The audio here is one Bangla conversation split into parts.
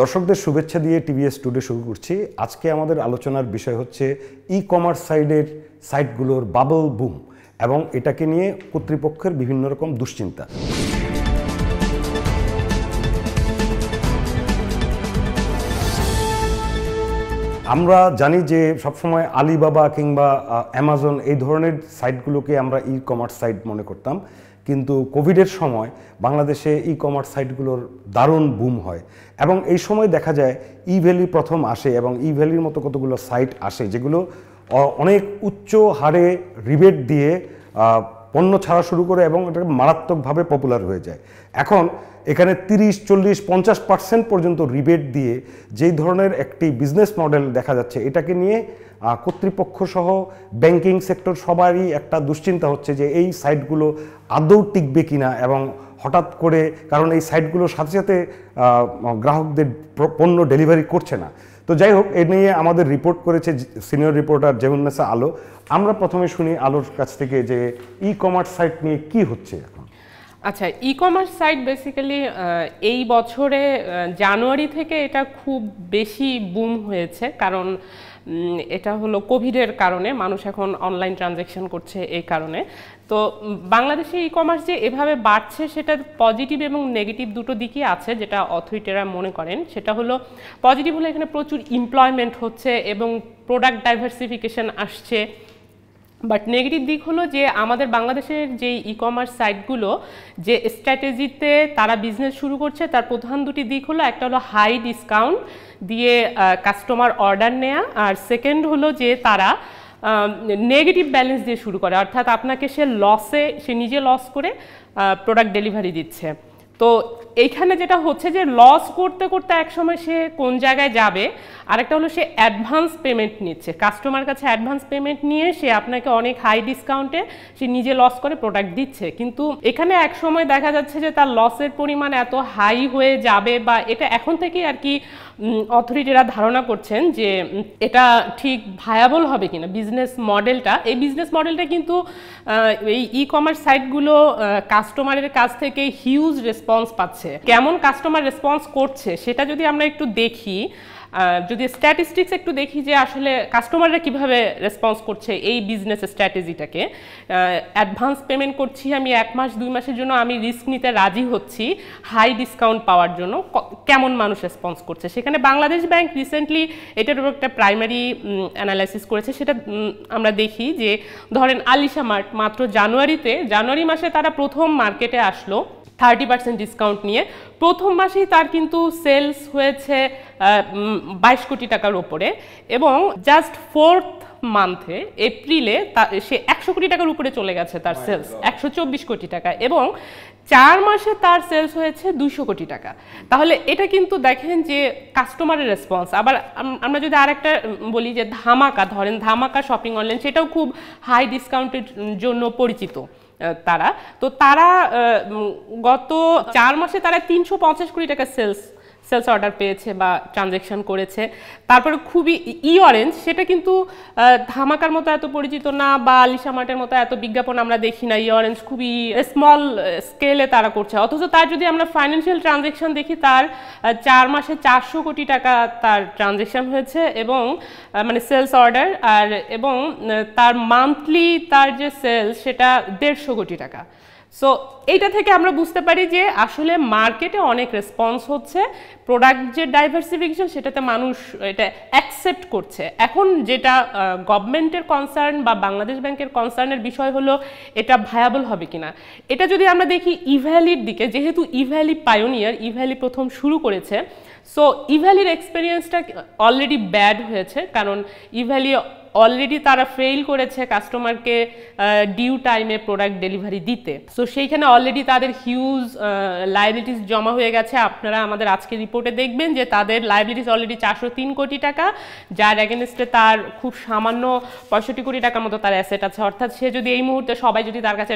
দর্শকদের শুভেচ্ছা দিয়ে টিভিএস টুডে শুরু করছি আজকে আমাদের আলোচনার বিষয় হচ্ছে ই কমার্স সাইডের সাইটগুলোর বাবল বুম এবং এটাকে নিয়ে কর্তৃপক্ষের বিভিন্ন রকম দুশ্চিন্তা আমরা জানি যে সবসময় আলিবাবা কিংবা অ্যামাজন এই ধরনের সাইটগুলোকে আমরা ই কমার্স সাইট মনে করতাম কিন্তু কোভিডের সময় বাংলাদেশে ই কমার্স সাইটগুলোর দারুণ বুম হয় এবং এই সময় দেখা যায় ই ভ্যালি প্রথম আসে এবং ই ভ্যালির মতো কতগুলো সাইট আসে যেগুলো অনেক উচ্চ হারে রিবেট দিয়ে পণ্য ছাড়া শুরু করে এবং এটা মারাত্মকভাবে পপুলার হয়ে যায় এখন এখানে তিরিশ চল্লিশ পঞ্চাশ পার্সেন্ট পর্যন্ত রিবেট দিয়ে যেই ধরনের একটি বিজনেস মডেল দেখা যাচ্ছে এটাকে নিয়ে কর্তৃপক্ষ সহ ব্যাংকিং সেক্টর সবারই একটা দুশ্চিন্তা হচ্ছে যে এই সাইটগুলো আদৌ টিকবে কিনা এবং হঠাৎ করে কারণ এই সাইটগুলোর সাথে সাথে গ্রাহকদের পণ্য ডেলিভারি করছে না তো যাই হোক এ নিয়ে আমাদের রিপোর্ট করেছে সিনিয়র রিপোর্টার জেমুন্নেসা আলো আমরা প্রথমে শুনি আলোর কাছ থেকে যে ই কমার্স সাইট নিয়ে কি হচ্ছে আচ্ছা ই কমার্স সাইট বেসিক্যালি এই বছরে জানুয়ারি থেকে এটা খুব বেশি বুম হয়েছে কারণ এটা হলো কোভিডের কারণে মানুষ এখন অনলাইন ট্রানজ্যাকশন করছে এই কারণে তো বাংলাদেশে ই কমার্স যে এভাবে বাড়ছে সেটার পজিটিভ এবং নেগেটিভ দুটো দিকই আছে যেটা অথরিটিরা মনে করেন সেটা হলো পজিটিভ হলো এখানে প্রচুর এমপ্লয়মেন্ট হচ্ছে এবং প্রোডাক্ট ডাইভার্সিফিকেশন আসছে বাট নেগেটিভ দিক হলো যে আমাদের বাংলাদেশের যে ই কমার্স সাইটগুলো যে স্ট্র্যাটেজিতে তারা বিজনেস শুরু করছে তার প্রধান দুটি দিক হলো একটা হলো হাই ডিসকাউন্ট দিয়ে কাস্টমার অর্ডার নেয়া আর সেকেন্ড হলো যে তারা নেগেটিভ ব্যালেন্স দিয়ে শুরু করে অর্থাৎ আপনাকে সে লসে সে নিজে লস করে প্রোডাক্ট ডেলিভারি দিচ্ছে তো এইখানে যেটা হচ্ছে যে লস করতে করতে একসময় সে কোন জায়গায় যাবে আরেকটা হলো সে অ্যাডভান্স পেমেন্ট নিচ্ছে কাস্টমার কাছে অ্যাডভান্স পেমেন্ট নিয়ে সে আপনাকে অনেক হাই ডিসকাউন্টে সে নিজে লস করে প্রোডাক্ট দিচ্ছে কিন্তু এখানে এক সময় দেখা যাচ্ছে যে তার লসের পরিমাণ এত হাই হয়ে যাবে বা এটা এখন থেকেই আর কি অথরিটিরা ধারণা করছেন যে এটা ঠিক ভায়াবল হবে কিনা বিজনেস মডেলটা এই বিজনেস মডেলটা কিন্তু এই ই কমার্স সাইটগুলো কাস্টমারের কাছ থেকে হিউজ রেসপন্স পাচ্ছে কেমন কাস্টমার রেসপন্স করছে সেটা যদি আমরা একটু দেখি যদি স্ট্যাটিস্টিক্স একটু দেখি যে আসলে কাস্টমাররা কিভাবে রেসপন্স করছে এই বিজনেস স্ট্র্যাটেজিটাকে অ্যাডভান্স পেমেন্ট করছি আমি এক মাস দুই মাসের জন্য আমি রিস্ক নিতে রাজি হচ্ছি হাই ডিসকাউন্ট পাওয়ার জন্য কেমন মানুষ রেসপন্স করছে সেখানে বাংলাদেশ ব্যাংক রিসেন্টলি এটার উপর একটা প্রাইমারি অ্যানালাইসিস করেছে সেটা আমরা দেখি যে ধরেন আলিশা মার্ট মাত্র জানুয়ারিতে জানুয়ারি মাসে তারা প্রথম মার্কেটে আসলো থার্টি পার্সেন্ট ডিসকাউন্ট নিয়ে প্রথম মাসেই তার কিন্তু সেলস হয়েছে বাইশ কোটি টাকার ওপরে এবং জাস্ট ফোর্থ মান্থে এপ্রিলে সে একশো কোটি টাকার উপরে চলে গেছে তার সেলস oh একশো চব্বিশ কোটি টাকা এবং চার মাসে তার সেলস হয়েছে দুইশো কোটি টাকা তাহলে এটা কিন্তু দেখেন যে কাস্টমারের রেসপন্স আবার আমরা যদি আর একটা বলি যে ধামাকা ধরেন ধামাকা শপিং অনলাইন সেটাও খুব হাই ডিসকাউন্টের জন্য পরিচিত তারা তো তারা গত চার মাসে তারা তিনশো পঞ্চাশ কোটি টাকা সেলস সেলস অর্ডার পেয়েছে বা ট্রানজ্যাকশন করেছে তারপরে খুবই ই অরেঞ্জ সেটা কিন্তু ধামাকার মতো এত পরিচিত না বা আলিশা মার্টের মতো এত বিজ্ঞাপন আমরা দেখি না ই অরেঞ্জ খুবই স্মল স্কেলে তারা করছে অথচ তার যদি আমরা ফাইন্যান্সিয়াল ট্রানজ্যাকশন দেখি তার চার মাসে চারশো কোটি টাকা তার ট্রানজ্যাকশন হয়েছে এবং মানে সেলস অর্ডার আর এবং তার মান্থলি তার যে সেলস সেটা দেড়শো কোটি টাকা সো এইটা থেকে আমরা বুঝতে পারি যে আসলে মার্কেটে অনেক রেসপন্স হচ্ছে প্রোডাক্ট যে ডাইভার্সিফিকেশন সেটাতে মানুষ এটা অ্যাকসেপ্ট করছে এখন যেটা গভর্নমেন্টের কনসার্ন বা বাংলাদেশ ব্যাংকের কনসার্নের বিষয় হলো এটা ভায়াবল হবে কিনা এটা যদি আমরা দেখি ইভ্যালির দিকে যেহেতু ইভ্যালি পায়োনিয়ার ইভ্যালি প্রথম শুরু করেছে সো ইভ্যালির এক্সপিরিয়েন্সটা অলরেডি ব্যাড হয়েছে কারণ ইভ্যালি অলরেডি তারা ফেইল করেছে কাস্টমারকে ডিউ টাইমে প্রোডাক্ট ডেলিভারি দিতে সো সেইখানে অলরেডি তাদের হিউজ লাইবিলিটিস জমা হয়ে গেছে আপনারা আমাদের আজকে রিপোর্টে দেখবেন যে তাদের লাইবিলিটিস অলরেডি চারশো তিন কোটি টাকা যার অ্যাগেনস্টে তার খুব সামান্য পঁয়ষট্টি কোটি টাকার মতো তার অ্যাসেট আছে অর্থাৎ সে যদি এই মুহূর্তে সবাই যদি তার কাছে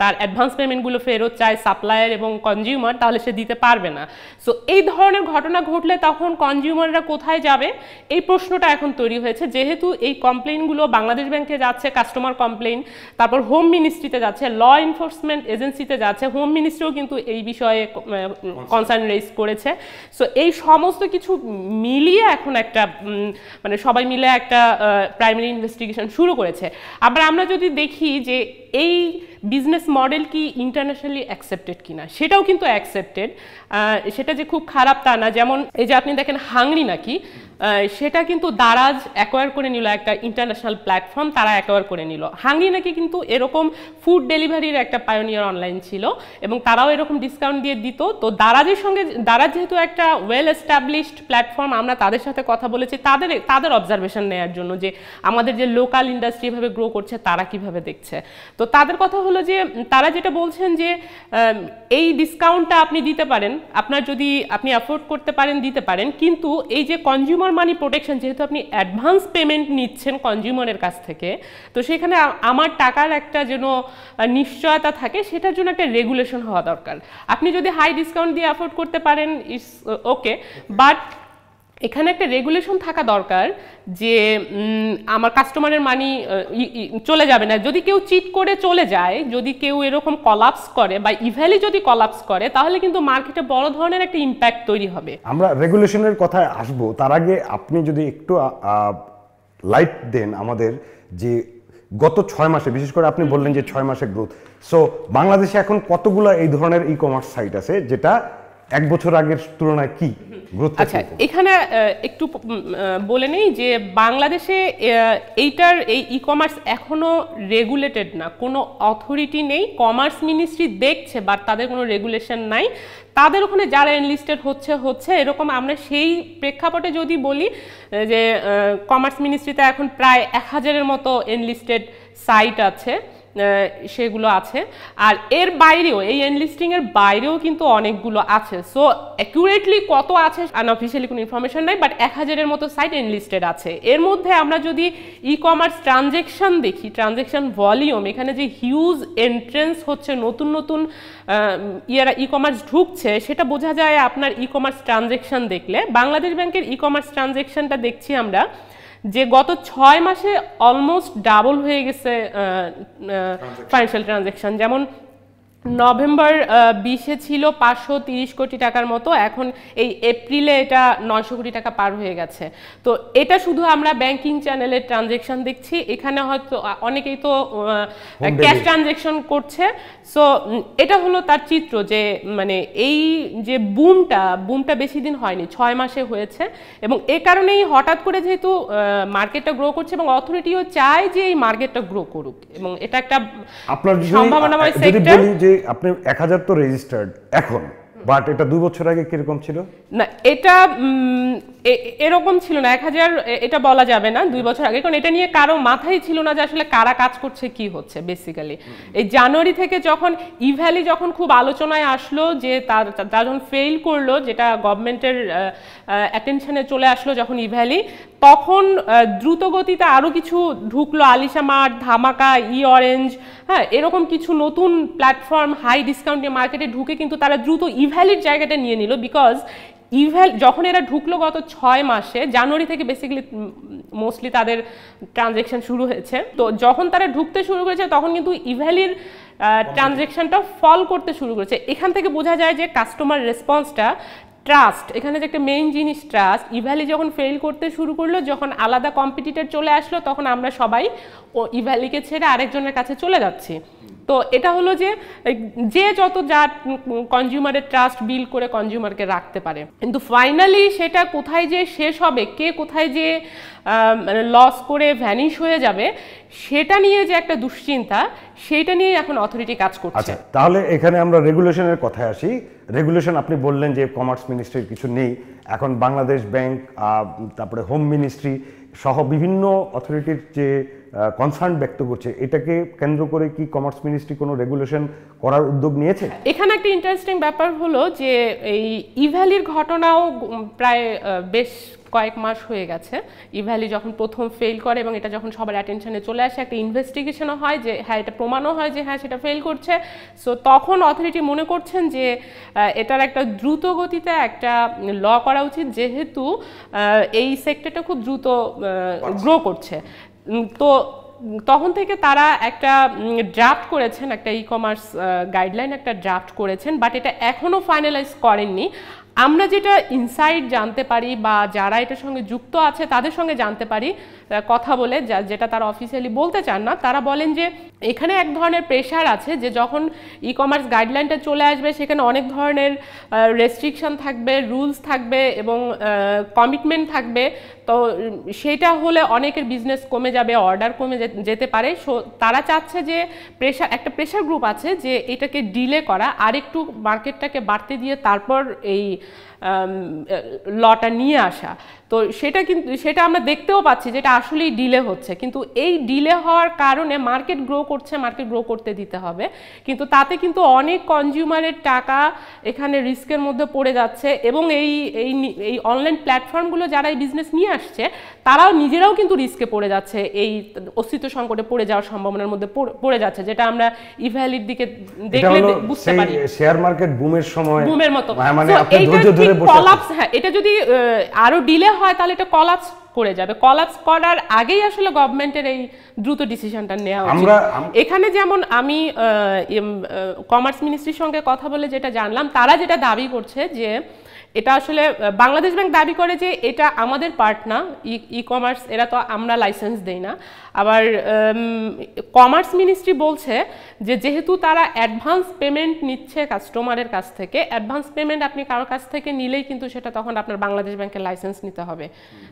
তার অ্যাডভান্স পেমেন্টগুলো ফেরত চায় সাপ্লায়ার এবং কনজিউমার তাহলে সে দিতে পারবে না সো এই ধরনের ঘটনা ঘটলে তখন কনজিউমাররা কোথায় যাবে এই প্রশ্নটা এখন তৈরি হয়েছে যেহেতু এই কম কমপ্লেনগুলো বাংলাদেশ ব্যাংকে যাচ্ছে কাস্টমার কমপ্লেন তারপর হোম মিনিস্ট্রিতে যাচ্ছে ল এনফোর্সমেন্ট এজেন্সিতে যাচ্ছে হোম মিনিস্ট্রিও কিন্তু এই বিষয়ে কনসার্ন রেজ করেছে সো এই সমস্ত কিছু মিলিয়ে এখন একটা মানে সবাই মিলে একটা প্রাইমারি ইনভেস্টিগেশন শুরু করেছে আবার আমরা যদি দেখি যে এই বিজনেস মডেল কি ইন্টারন্যাশনালি অ্যাকসেপ্টেড কিনা সেটাও কিন্তু অ্যাকসেপ্টেড সেটা যে খুব খারাপ তা না যেমন এই যে আপনি দেখেন হাংরি নাকি সেটা কিন্তু দারাজ অ্যাকোয়ার করে নিল একটা ইন্টারন্যাশনাল প্ল্যাটফর্ম তারা অ্যাকোয়ার করে নিল হাংরি নাকি কিন্তু এরকম ফুড ডেলিভারির একটা পায়োনিয়ার অনলাইন ছিল এবং তারাও এরকম ডিসকাউন্ট দিয়ে দিত তো দারাজের সঙ্গে দারাজ যেহেতু একটা ওয়েল এস্টাবলিশড প্ল্যাটফর্ম আমরা তাদের সাথে কথা বলেছি তাদের তাদের অবজারভেশন নেওয়ার জন্য যে আমাদের যে লোকাল ইন্ডাস্ট্রি এভাবে গ্রো করছে তারা কিভাবে দেখছে তো তাদের কথা হলো যে তারা যেটা বলছেন যে এই ডিসকাউন্টটা আপনি দিতে পারেন আপনার যদি আপনি অ্যাফোর্ড করতে পারেন দিতে পারেন কিন্তু এই যে কনজিউমার মানি প্রোটেকশন যেহেতু আপনি অ্যাডভান্স পেমেন্ট নিচ্ছেন কনজিউমারের কাছ থেকে তো সেখানে আমার টাকার একটা যেন নিশ্চয়তা থাকে সেটার জন্য একটা রেগুলেশন হওয়া দরকার আপনি যদি হাই ডিসকাউন্ট দিয়ে অ্যাফোর্ড করতে পারেন ইটস ওকে বাট এখানে একটা রেগুলেশন থাকা দরকার যে আমার কাস্টমারের মানি চলে যাবে না যদি কেউ চিট করে চলে যায় যদি কেউ এরকম কলাপস করে বা ইভ্যালি যদি কলাপস করে তাহলে কিন্তু মার্কেটে বড় ধরনের একটা ইম্প্যাক্ট তৈরি হবে আমরা রেগুলেশনের কথায় আসব তার আগে আপনি যদি একটু লাইট দেন আমাদের যে গত ছয় মাসে বিশেষ করে আপনি বললেন যে ছয় মাসে গ্রোথ সো বাংলাদেশে এখন কতগুলো এই ধরনের ই কমার্স সাইট আছে যেটা এক বছর আগের তুলনায় কী আচ্ছা এখানে একটু বলে নেই যে বাংলাদেশে এইটার এই ই কমার্স এখনো রেগুলেটেড না কোনো অথরিটি নেই কমার্স মিনিস্ট্রি দেখছে বাট তাদের কোনো রেগুলেশন নাই তাদের ওখানে যারা এনলিস্টেড হচ্ছে হচ্ছে এরকম আমরা সেই প্রেক্ষাপটে যদি বলি যে কমার্স মিনিস্ট্রিতে এখন প্রায় এক হাজারের মতো এনলিস্টেড সাইট আছে সেগুলো আছে আর এর বাইরেও এই এনলিস্টিংয়ের বাইরেও কিন্তু অনেকগুলো আছে সো অ্যাকুরেটলি কত আছে আনঅফিসিয়ালি কোনো ইনফরমেশন নাই বাট এক হাজারের মতো সাইট এনলিস্টেড আছে এর মধ্যে আমরা যদি ই কমার্স ট্রানজেকশন দেখি ট্রানজেকশন ভলিউম এখানে যে হিউজ এন্ট্রেন্স হচ্ছে নতুন নতুন ইয়ারা ই কমার্স ঢুকছে সেটা বোঝা যায় আপনার ই কমার্স ট্রানজেকশন দেখলে বাংলাদেশ ব্যাংকের ই কমার্স ট্রানজেকশনটা দেখছি আমরা যে গত ছয় মাসে অলমোস্ট ডাবল হয়ে গেছে ফাইন্যান্সিয়াল ট্রানজ্যাকশন যেমন নভেম্বর বিশে ছিল পাঁচশো তিরিশ কোটি টাকার মতো এখন এই এপ্রিলে এটা নয়শো কোটি টাকা পার হয়ে গেছে তো এটা শুধু আমরা ব্যাংকিং চ্যানেলের ট্রানজেকশন দেখছি এখানে হয়তো অনেকেই তো ক্যাশ ট্রানজেকশন করছে সো এটা হলো তার চিত্র যে মানে এই যে বুমটা বুমটা বেশি দিন হয়নি ছয় মাসে হয়েছে এবং এ কারণেই হঠাৎ করে যেহেতু মার্কেটটা গ্রো করছে এবং অথরিটিও চায় যে এই মার্কেটটা গ্রো করুক এবং এটা একটা সম্ভাবনাময় সেক্টর আপনি এক হাজার তো রেজিস্টার্ড এখন বাট এটা দুই বছর আগে কিরকম ছিল না এটা এরকম ছিল না এক হাজার এটা বলা যাবে না দুই বছর আগে কারণ এটা নিয়ে কারো মাথায় ছিল না যে আসলে কারা কাজ করছে কি হচ্ছে বেসিক্যালি এই জানুয়ারি থেকে যখন ইভ্যালি যখন খুব আলোচনায় আসলো যে তার তার যখন ফেইল করলো যেটা গভর্নমেন্টের অ্যাটেনশনে চলে আসলো যখন ইভ্যালি তখন দ্রুতগতিতে আরও কিছু ঢুকলো আলিশা মার্ট ধামাকা ই অরেঞ্জ হ্যাঁ এরকম কিছু নতুন প্ল্যাটফর্ম হাই ডিসকাউন্টে মার্কেটে ঢুকে কিন্তু তারা দ্রুত ইভ্যালির জায়গাটা নিয়ে নিল বিকজ ইভ্যাল যখন এরা ঢুকলো গত ছয় মাসে জানুয়ারি থেকে বেসিক্যালি মোস্টলি তাদের ট্রানজেকশন শুরু হয়েছে তো যখন তারা ঢুকতে শুরু করেছে তখন কিন্তু ইভ্যালির ট্রানজেকশনটা ফল করতে শুরু করেছে এখান থেকে বোঝা যায় যে কাস্টমার রেসপন্সটা ট্রাস্ট এখানে যে একটা মেইন জিনিস ট্রাস্ট ইভ্যালি যখন ফেল করতে শুরু করলো যখন আলাদা কম্পিটিটার চলে আসলো তখন আমরা সবাই ও ইভ্যালিকে ছেড়ে আরেকজনের কাছে চলে যাচ্ছি তো এটা হলো যে যে যত যা কনজিউমারের ট্রাস্ট বিল করে কনজিউমারকে রাখতে পারে কিন্তু ফাইনালি সেটা কোথায় যে শেষ হবে কে কোথায় যে লস মানে করে ভ্যানিশ হয়ে যাবে সেটা নিয়ে যে একটা দুশ্চিন্তা সেইটা নিয়ে এখন অথরিটি কাজ করছে আচ্ছা তাহলে এখানে আমরা রেগুলেশনের কথায় আসি রেগুলেশন আপনি বললেন যে কমার্স মিনিস্ট্রির কিছু নেই এখন বাংলাদেশ ব্যাংক তারপরে হোম মিনিস্ট্রি সহ বিভিন্ন অথরিটির যে কনসার্ন ব্যক্ত করছে এটাকে কেন্দ্র করে কি কমার্স মিনিস্ট্রি কোনো রেগুলেশন করার উদ্যোগ নিয়েছে এখানে একটা ইন্টারেস্টিং ব্যাপার হলো যে এই ইভ্যালির ঘটনাও প্রায় বেশ কয়েক মাস হয়ে গেছে ইভ্যালি যখন প্রথম ফেল করে এবং এটা যখন সবার অ্যাটেনশনে চলে আসে একটা ইনভেস্টিগেশনও হয় যে হ্যাঁ এটা প্রমাণও হয় যে হ্যাঁ সেটা ফেল করছে সো তখন অথরিটি মনে করছেন যে এটার একটা দ্রুত গতিতে একটা ল করা উচিত যেহেতু এই সেক্টরটা খুব দ্রুত গ্রো করছে তো তখন থেকে তারা একটা ড্রাফট করেছেন একটা ই কমার্স গাইডলাইন একটা ড্রাফট করেছেন বাট এটা এখনও ফাইনালাইজ করেননি আমরা যেটা ইনসাইড জানতে পারি বা যারা এটার সঙ্গে যুক্ত আছে তাদের সঙ্গে জানতে পারি কথা বলে যা যেটা তারা অফিসিয়ালি বলতে চান না তারা বলেন যে এখানে এক ধরনের প্রেশার আছে যে যখন ই কমার্স গাইডলাইনটা চলে আসবে সেখানে অনেক ধরনের রেস্ট্রিকশন থাকবে রুলস থাকবে এবং কমিটমেন্ট থাকবে তো সেটা হলে অনেকের বিজনেস কমে যাবে অর্ডার কমে যেতে পারে সো তারা চাচ্ছে যে প্রেশার একটা প্রেশার গ্রুপ আছে যে এটাকে ডিলে করা আর একটু মার্কেটটাকে বাড়তে দিয়ে তারপর এই লটা নিয়ে আসা তো সেটা কিন্তু সেটা আমরা দেখতেও পাচ্ছি যেটা আসলেই ডিলে হচ্ছে কিন্তু এই ডিলে হওয়ার কারণে মার্কেট গ্রো করছে মার্কেট গ্রো করতে দিতে হবে কিন্তু তাতে কিন্তু অনেক কনজিউমারের টাকা এখানে রিস্কের মধ্যে পড়ে যাচ্ছে এবং এই এই অনলাইন প্ল্যাটফর্মগুলো যারা এই বিজনেস নিয়ে আসছে তারাও নিজেরাও কিন্তু রিস্কে পড়ে যাচ্ছে এই অস্তিত্ব সংকটে পড়ে যাওয়ার সম্ভাবনার মধ্যে পড়ে যাচ্ছে যেটা আমরা ইভ্যালির দিকে দেখলে বুঝতে পারি শেয়ার মার্কেট বুমের সময় বুমের মতো মানে আপনি ধৈর্য ধরে কলাপস হ্যাঁ এটা যদি আরো ডিলে হয় তাহলে এটা কলাপস করে যাবে কলাপস করার আগেই আসলে গভর্নমেন্টের এই দ্রুত ডিসিশনটা নেওয়া উচিত এখানে যেমন আমি কমার্স মিনিস্ট্রির সঙ্গে কথা বলে যেটা জানলাম তারা যেটা দাবি করছে যে এটা আসলে বাংলাদেশ ব্যাংক দাবি করে যে এটা আমাদের পার্ট না ই কমার্স এরা তো আমরা লাইসেন্স দেই না আবার কমার্স মিনিস্ট্রি বলছে যে যেহেতু তারা অ্যাডভান্স পেমেন্ট নিচ্ছে কাস্টমারের কাছ থেকে অ্যাডভান্স পেমেন্ট আপনি কারোর কাছ থেকে নিলেই কিন্তু সেটা তখন আপনার বাংলাদেশ ব্যাংকের লাইসেন্স নিতে হবে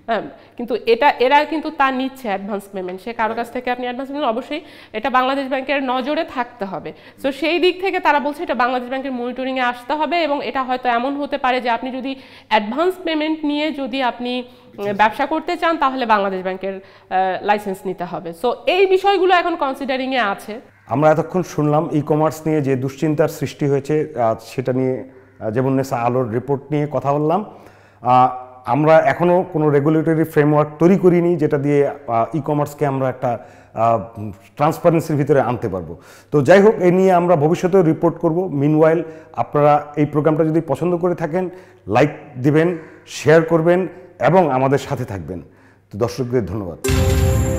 হ্যাঁ কিন্তু এটা এরা কিন্তু তা নিচ্ছে অ্যাডভান্স পেমেন্ট সে কারোর কাছ থেকে আপনি অ্যাডভান্স পেমেন্ট অবশ্যই এটা বাংলাদেশ ব্যাংকের নজরে থাকতে হবে তো সেই দিক থেকে তারা বলছে এটা বাংলাদেশ ব্যাংকের মনিটরিংয়ে আসতে হবে এবং এটা হয়তো এমন হতে পারে যে আপনি যদি অ্যাডভান্স পেমেন্ট নিয়ে যদি আপনি ব্যবসা করতে চান তাহলে বাংলাদেশ ব্যাংকের লাইসেন্স নিতে হবে সো এই বিষয়গুলো এখন কনসিডারিংয়ে আছে আমরা এতক্ষণ শুনলাম ই কমার্স নিয়ে যে দুশ্চিন্তার সৃষ্টি হয়েছে সেটা নিয়ে যেমন নেশা আলোর রিপোর্ট নিয়ে কথা বললাম আমরা এখনও কোনো রেগুলেটরি ফ্রেমওয়ার্ক তৈরি করিনি যেটা দিয়ে ই কমার্সকে আমরা একটা ট্রান্সপারেন্সির ভিতরে আনতে পারবো তো যাই হোক এ নিয়ে আমরা ভবিষ্যতেও রিপোর্ট করব মিনওয়াইল আপনারা এই প্রোগ্রামটা যদি পছন্দ করে থাকেন লাইক দিবেন শেয়ার করবেন এবং আমাদের সাথে থাকবেন তো দর্শকদের ধন্যবাদ